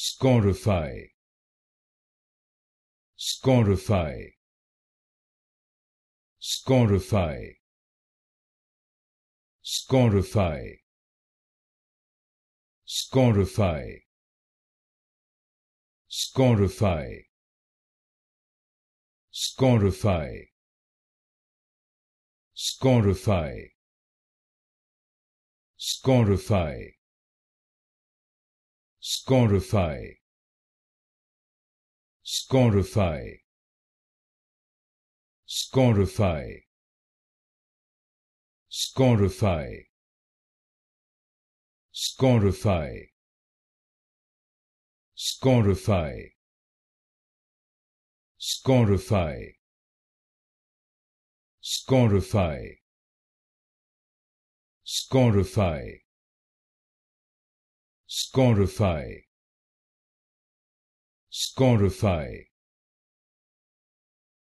scorify scorify scorify scorify scorify scorify scorify scorify scorify scorify scorify scorify scorify scorify scorify scorify scorify scorify scorify scorify